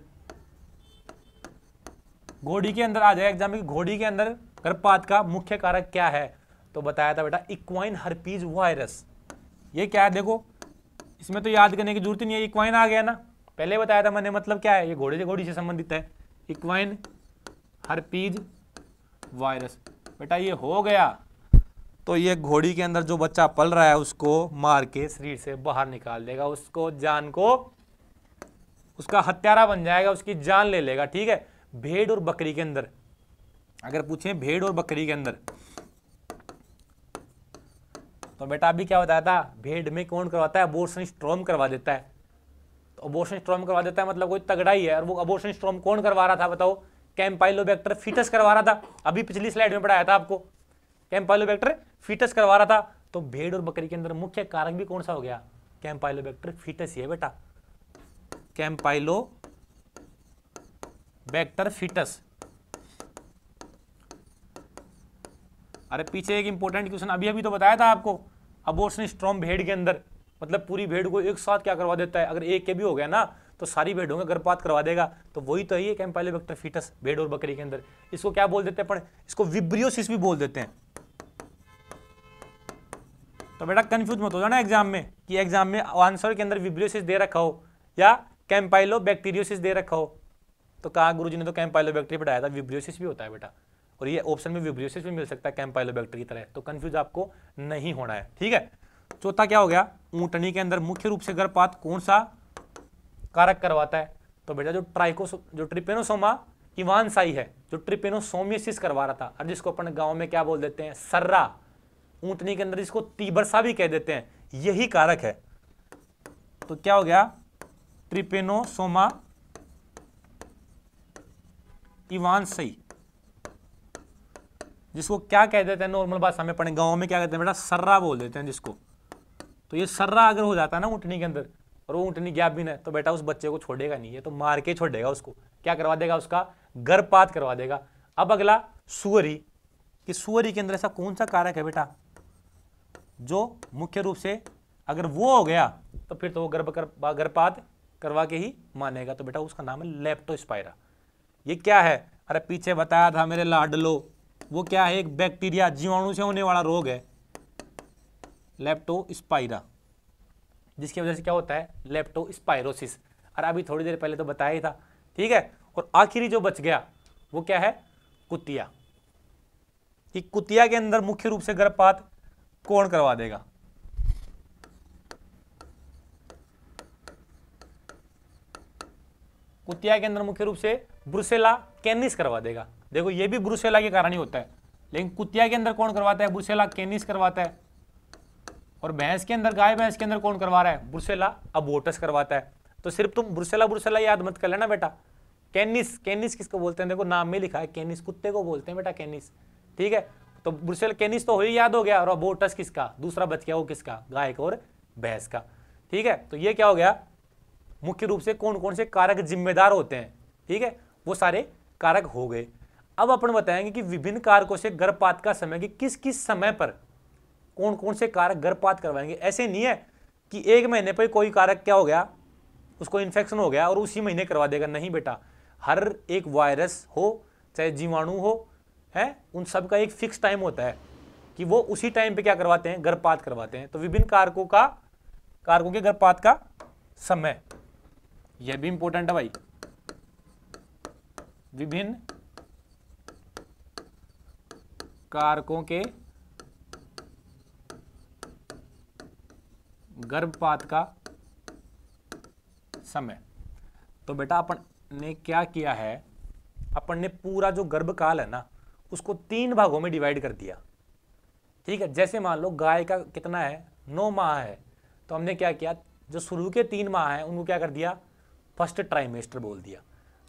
घोड़ी के अंदर आ जाए एग्जाम घोड़ी के अंदर गर्भपात का मुख्य कारक क्या है तो बताया था बेटा इक्वाइन हरपीज वायरस ये क्या है देखो इसमें तो याद करने की जरूरत नहीं है इक्वाइन आ गया ना पहले बताया था मैंने मतलब क्या है ये घोड़े से घोड़ी से संबंधित है इक्वाइन हरपीज वायरस बेटा ये हो गया तो ये घोड़ी के अंदर जो बच्चा पल रहा है उसको मार के शरीर से बाहर निकाल देगा उसको जान को उसका हत्यारा बन जाएगा उसकी जान ले लेगा ठीक है भेड़ और बकरी के अंदर अगर पूछे भेड़ और बकरी के अंदर तो बेटा अभी क्या बताया था भेड़ में कौन करवाता है अबोर्शन स्ट्रोम करवा देता है तो अबोर्शन स्ट्रोम करवा देता है मतलब कोई तगड़ा ही है और वो अबोर्शन स्ट्रोम कौन करवा रहा था बताओ कैम्पाइलोबैक्टर फीटस करवा रहा था अभी पिछली स्लाइड में पढ़ाया था आपको बैक्टर फीटस करवा रहा था तो भेड़ और बकरी के अंदर मुख्य कारक भी कौन सा हो गया बैक्टर फीटस ही है बेटा कैम्पाइलो बैक्टर फीटस अरे पीछे एक इंपॉर्टेंट क्वेश्चन अभी अभी तो बताया था आपको अबोर्सन स्ट्रॉम भेड़ के अंदर मतलब पूरी भेड़ को एक साथ क्या करवा देता है अगर एक के भी हो गया ना तो सारी भेड़ों का गर्भपात करवा देगा तो वही तो है ये कैम्पाइलोबैक्टर फीटस भेड़ और बकरी के अंदर इसको क्या बोल देते हैं अपन इसको विब्रियोसिस भी बोल देते हैं तो बेटा कन्फ्यूज मत हो जाना एग्जाम में कि एग्जाम में आंसर के अंदर विब्रियोसिस दे रखा हो या कैम्पाइलो बैक्टीरियोसिस दे रखा हो तो कहा गुरु जी ने तो कैम्पाइलो बैक्टीरिया पढ़ाया था विब्रियोसिस भी होता है बेटा और ये ऑप्शन में विब्रियोसिस भी मिल सकता है कैम्पाइलो बैक्टीरिया की तरह तो कन्फ्यूज आपको नहीं होना है ठीक है चौथा क्या हो गया ऊंटनी के अंदर मुख्य रूप से गर्भपात कौन सा कारक करवाता है तो बेटा जो ट्राइको जो ट्रिपेनोसोमा इवानसाई है जो ट्रिपेनोसोमियसिस करवा रहा था और जिसको अपन गाँव में क्या बोल देते हैं सर्रा ऊंटनी के अंदर जिसको तीबरसा भी कह देते हैं यही कारक है तो क्या हो गया ट्रिपेनोसोमा इवानसाई जिसको क्या कह देते हैं नॉर्मल भाषा में अपने गाँव में क्या कहते हैं बेटा सर्रा बोल देते हैं जिसको तो ये सर्रा अगर हो जाता है ना उठनी के अंदर और वो ऊँटनी भी ना तो बेटा उस बच्चे को छोड़ेगा नहीं है तो मार के छोड़ेगा उसको क्या करवा देगा उसका गर्भपात करवा देगा अब अगला सुअरी कि सुअरी के अंदर ऐसा कौन सा कारक है बेटा जो मुख्य रूप से अगर वो हो गया तो फिर तो वो गर्भ गर्भपात करवा के ही मानेगा तो बेटा उसका नाम है लेप्टोस्पायरा ये क्या है अरे पीछे बताया था मेरे लाडलो वो क्या है एक बैक्टीरिया जीवाणु से होने वाला रोग है लेप्टोस्पायरा जिसकी वजह से क्या होता है लेप्टोस्पायरोसिस और अभी थोड़ी देर पहले तो बताया ही था ठीक है और आखिरी जो बच गया वो क्या है कुतिया कि कुतिया के अंदर मुख्य रूप से गर्भपात कौन करवा देगा कुतिया के अंदर मुख्य रूप से ब्रुसेला कैनिस करवा देगा देखो ये भी ब्रुसेला के कारण ही होता है लेकिन कुतिया के अंदर कौन करवाता है ब्रुसेला कैनिस करवाता है और भैंस के अंदर गाय भैंस के अंदर कौन करवा रहा है ब्रुसेला अब वोटस करवाता है तो सिर्फ तुम ब्रुसेला ब्रुसेला याद मत कर लेना बेटा कैनिस कैनिस किसको बोलते हैं देखो नाम में लिखा है कैनिस कुत्ते को बोलते हैं बेटा कैनिस ठीक है तो ब्रुसेला कैनिस तो हो ही याद हो गया और अब वोटस किसका दूसरा बच गया वो किसका गाय का और भैंस का ठीक है तो ये क्या हो गया मुख्य रूप से कौन कौन से कारक जिम्मेदार होते हैं ठीक है वो सारे कारक हो गए अब अपन बताएंगे कि विभिन्न कारकों से गर्भपात का समय कि किस किस समय पर कौन कौन से कारक गर्भपात करवाएंगे ऐसे नहीं है कि एक महीने पर कोई कारक क्या हो गया उसको इन्फेक्शन हो गया और उसी महीने करवा देगा नहीं बेटा हर एक वायरस हो चाहे जीवाणु हो है उन सब का एक फिक्स टाइम होता है कि वो उसी टाइम पे क्या करवाते हैं गर्भपात करवाते हैं तो विभिन्न कारकों का कारकों के गर्भपात का समय यह भी इंपॉर्टेंट है भाई विभिन्न कारकों के गर्भपात का समय तो बेटा अपन ने क्या किया है अपन ने पूरा जो गर्भकाल है ना उसको तीन भागों में डिवाइड कर दिया ठीक है जैसे मान लो गाय का कितना है नौ माह है तो हमने क्या किया जो शुरू के तीन माह हैं उनको क्या कर दिया फर्स्ट ट्राइमेस्टर बोल दिया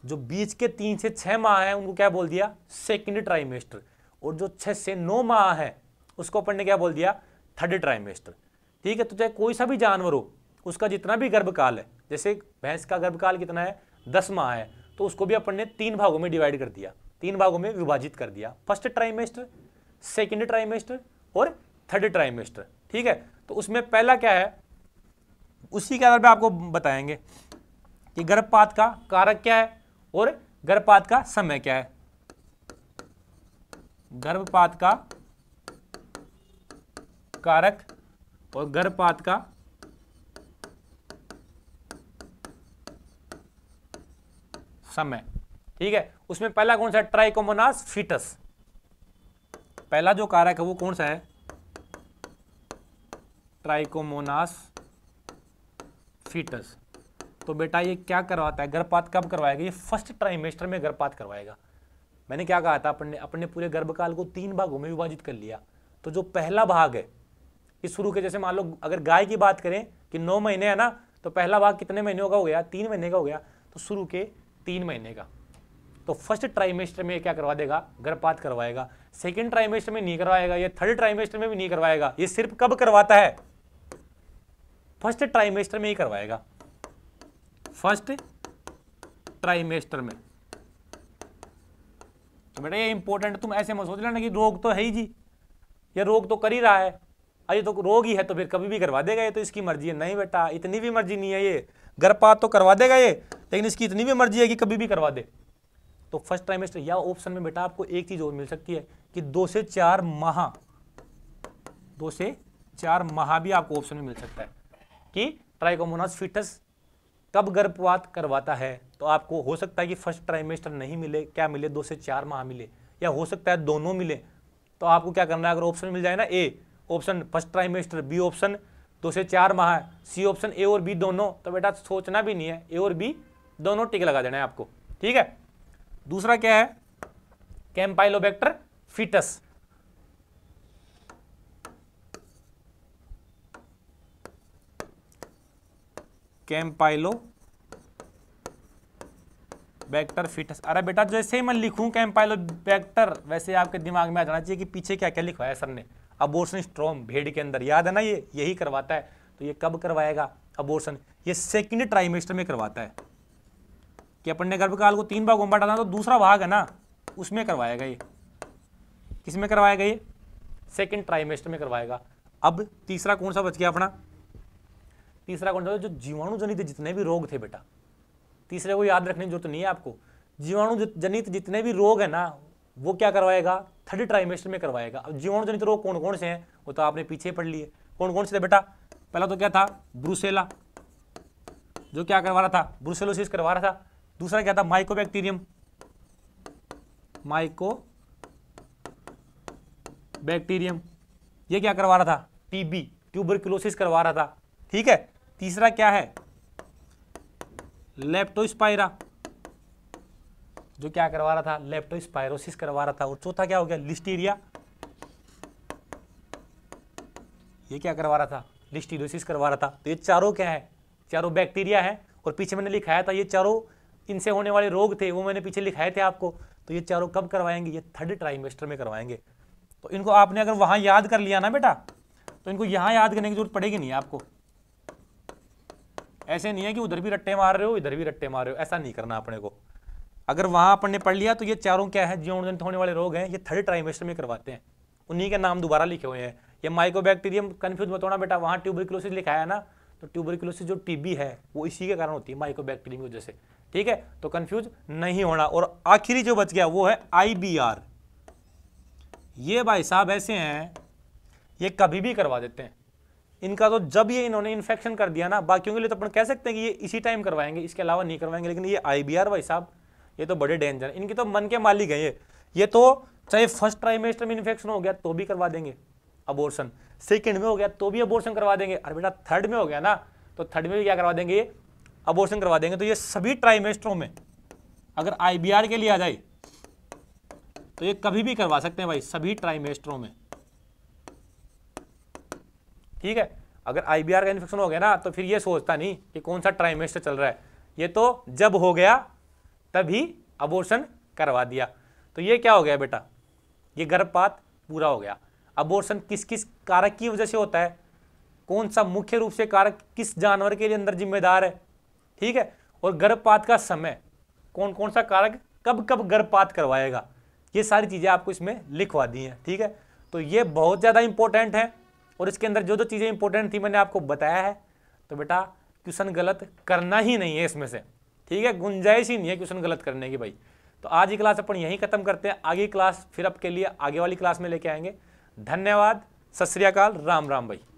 जो बीच के तीन से छः माह हैं उनको क्या बोल दिया सेकेंड ट्राइमेस्टर और जो छः से नौ माह हैं उसको अपन ने क्या बोल दिया थर्ड ट्राइमेस्टर ठीक है तो चाहे कोई सा भी जानवर हो उसका जितना भी गर्भकाल है जैसे भैंस का गर्भकाल कितना है दस माह है तो उसको भी अपन ने तीन भागों में डिवाइड कर दिया तीन भागों में विभाजित कर दिया फर्स्ट ट्राइमेस्टर सेकेंड ट्राइमेस्टर और थर्ड ट्राइमेस्टर ठीक है तो उसमें पहला क्या है उसी के आधार पर आपको बताएंगे कि गर्भपात का कारक क्या है और गर्भपात का समय क्या है गर्भपात का कारक और गर्भपात का समय ठीक है उसमें पहला कौन सा है ट्राइकोमोनास फीटस पहला जो कारक है वो कौन सा है ट्राइकोमोनास फीटस तो बेटा ये क्या करवाता है गर्भपात कब करवाएगा ये फर्स्ट ट्राइमेस्टर में गर्भपात करवाएगा मैंने क्या कहा था अपने अपने पूरे गर्भकाल को तीन भागों में विभाजित कर लिया तो जो पहला भाग है कि शुरू के जैसे मान लो अगर गाय की बात करें कि नौ महीने है ना तो पहला भाग कितने महीनों का हो गया तीन महीने का हो गया तो शुरू के तीन महीने का तो फर्स्ट ट्राइमेस्टर में क्या करवा देगा गर्भपात करवाएगा सेकेंड ट्राइमेस्टर में नहीं करवाएगा या थर्ड ट्राइमेस्टर में भी नहीं करवाएगा ये सिर्फ कब करवाता है फर्स्ट ट्राइमेस्टर में ही करवाएगा फर्स्ट ट्राइमेस्टर में तो बेटा ये इंपॉर्टेंट तुम ऐसे मत सोच लेना कि रोग तो है ही जी ये रोग तो कर ही रहा है अरे तो रोग ही है तो फिर कभी भी करवा देगा ये तो इसकी मर्जी है नहीं बेटा इतनी भी मर्जी नहीं है ये गर्भपात तो करवा देगा ये लेकिन इसकी इतनी भी मर्जी है कि कभी भी करवा दे तो फर्स्ट ट्राइमेस्टर या ऑप्शन में बेटा आपको एक चीज़ और मिल सकती है कि दो से चार माह दो से चार माह भी आपको ऑप्शन में मिल सकता है कि ट्राइकोमोनास फिटस कब गर्भपात करवाता है तो आपको हो सकता है कि फर्स्ट ट्राइमेस्टर नहीं मिले क्या मिले दो से चार माह मिले या हो सकता है दोनों मिले तो आपको क्या करना है अगर ऑप्शन मिल जाए ना A option first trimester B option दो से चार माह सी ऑप्शन ए और बी दोनों तो बेटा सोचना भी नहीं है ए और बी दोनों टिक लगा देना है आपको ठीक है दूसरा क्या है कैम्पाइलोबैक्टर फिटस कैम्पाइलो बैक्टर फिटस अरे बेटा जैसे ही मैं लिखूं कैम्पाइलो बैक्टर वैसे आपके दिमाग में आ जाना चाहिए कि पीछे क्या क्या लिखवाया सर ने अबोर्सन स्ट्रोम भेड़ के अंदर याद है ना ये यही करवाता है तो ये कब करवाएगा अबोर्सन ये सेकेंड ट्राइमेस्टर में करवाता है कि अपन ने गर्भकाल को तीन भागों में बांटा था तो दूसरा भाग है ना उसमें करवाएगा ये किस में करवाएगा ये सेकेंड ट्राइमेस्टर में करवाएगा अब तीसरा कौन सा बच गया अपना तीसरा कौन सा जो जीवाणु जनित जितने भी रोग थे बेटा तीसरे को याद रखने की जरूरत तो नहीं है आपको जीवाणु जनित जितने भी रोग है ना वो क्या करवाएगा थर्ड ट्राइमेस्टर में करवाएगा अब जनित रोग कौन कौन से हैं वो तो आपने पीछे पढ़ लिए कौन कौन से थे बेटा पहला तो क्या था ब्रूसेला जो क्या करवा रहा था ब्रूसेलोसिस करवा रहा था दूसरा क्या था माइको बैक्टीरियम माइको बैक्टीरियम ये क्या करवा रहा था टीबी ट्यूबरक्लोसिस करवा रहा था ठीक है तीसरा क्या है लेप्टोस्पायरा जो क्या करवा रहा था लेप्टोस्पायरोसिस करवा रहा था और चौथा क्या हो गया लिस्टीरिया ये क्या करवा रहा था लिस्टीरोसिस करवा रहा था तो ये चारों क्या है चारों बैक्टीरिया है और पीछे मैंने लिखाया था ये चारों इनसे होने वाले रोग थे वो मैंने पीछे लिखाए थे आपको तो ये चारों कब करवाएंगे ये थर्ड ट्राइमेस्टर में करवाएंगे तो इनको आपने अगर वहां याद कर लिया ना बेटा तो इनको यहां याद करने की जरूरत पड़ेगी नहीं आपको ऐसे नहीं है कि उधर भी रट्टे मार रहे हो इधर भी रट्टे मार रहे हो ऐसा नहीं करना अपने को अगर वहाँ अपन ने पढ़ लिया तो ये चारों क्या है जीवाणुजनित होने वाले रोग हैं ये थर्ड ट्राइमेस्टर में करवाते हैं उन्हीं के नाम दोबारा लिखे हुए हैं ये माइकोबैक्टीरियम कन्फ्यूज मत होना बेटा वहाँ ट्यूबरक्लोसिस लिखा है ना तो ट्यूबरक्लोसिस जो टीबी है वो इसी के कारण होती है माइकोबैक्टीरियम की वजह से ठीक है तो कन्फ्यूज नहीं होना और आखिरी जो बच गया वो है आई ये भाई साहब ऐसे हैं ये कभी भी करवा देते हैं इनका तो जब ये इन्होंने इन्फेक्शन कर दिया ना बाकियों के लिए तो अपन कह सकते हैं कि ये इसी टाइम करवाएंगे इसके अलावा नहीं करवाएंगे लेकिन ये आईबीआर भाई साहब ये तो बड़े डेंजर है इनकी तो मन के मालिक है ये ये तो चाहे फर्स्ट ट्राइमेस्टर में इन्फेक्शन हो गया तो भी करवा देंगे अबोर्शन सेकेंड में हो गया तो भी अबोर्शन करवा देंगे अरे बेटा थर्ड में हो गया ना तो थर्ड में भी क्या करवा देंगे ये अबोर्शन करवा देंगे तो ये सभी ट्राइमेस्टरों में अगर आई के लिए आ जाए तो ये कभी भी करवा सकते हैं भाई सभी ट्राइमेस्टरों में ठीक है अगर आईबीआर का इन्फेक्शन हो गया ना तो फिर ये सोचता नहीं कि कौन सा ट्राइमेस्टर चल रहा है ये तो जब हो गया तभी अबोर्सन करवा दिया तो ये क्या हो गया बेटा ये गर्भपात पूरा हो गया अबोर्सन किस किस कारक की वजह से होता है कौन सा मुख्य रूप से कारक किस जानवर के लिए अंदर जिम्मेदार है ठीक है और गर्भपात का समय कौन कौन सा कारक कब कब गर्भपात करवाएगा ये सारी चीज़ें आपको इसमें लिखवा दी हैं ठीक है तो ये बहुत ज़्यादा इंपॉर्टेंट है और इसके अंदर जो जो चीज़ें इंपॉर्टेंट थी मैंने आपको बताया है तो बेटा क्वेश्चन गलत करना ही नहीं है इसमें से ठीक है गुंजाइश ही नहीं है क्वेश्चन गलत करने की भाई तो आज की क्लास अपन यहीं खत्म करते हैं आगे क्लास फिर आपके लिए आगे वाली क्लास में लेके आएंगे धन्यवाद सत श्रीकाल राम राम भाई